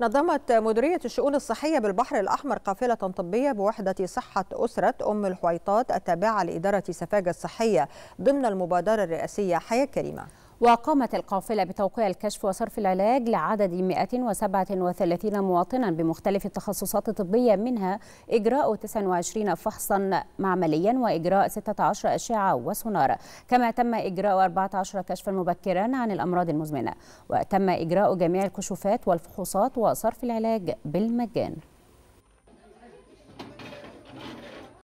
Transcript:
نظمت مديرية الشؤون الصحية بالبحر الأحمر قافلة طبية بوحدة صحة أسرة أم الحويطات التابعة لإدارة سفاجة الصحية ضمن المبادرة الرئاسية حياة كريمة وقامت القافلة بتوقيع الكشف وصرف العلاج لعدد 137 مواطنا بمختلف التخصصات الطبية منها إجراء 29 فحصا معمليا وإجراء 16 أشعة وسونار كما تم إجراء 14 كشفا مبكرا عن الأمراض المزمنة وتم إجراء جميع الكشوفات والفحوصات وصرف العلاج بالمجان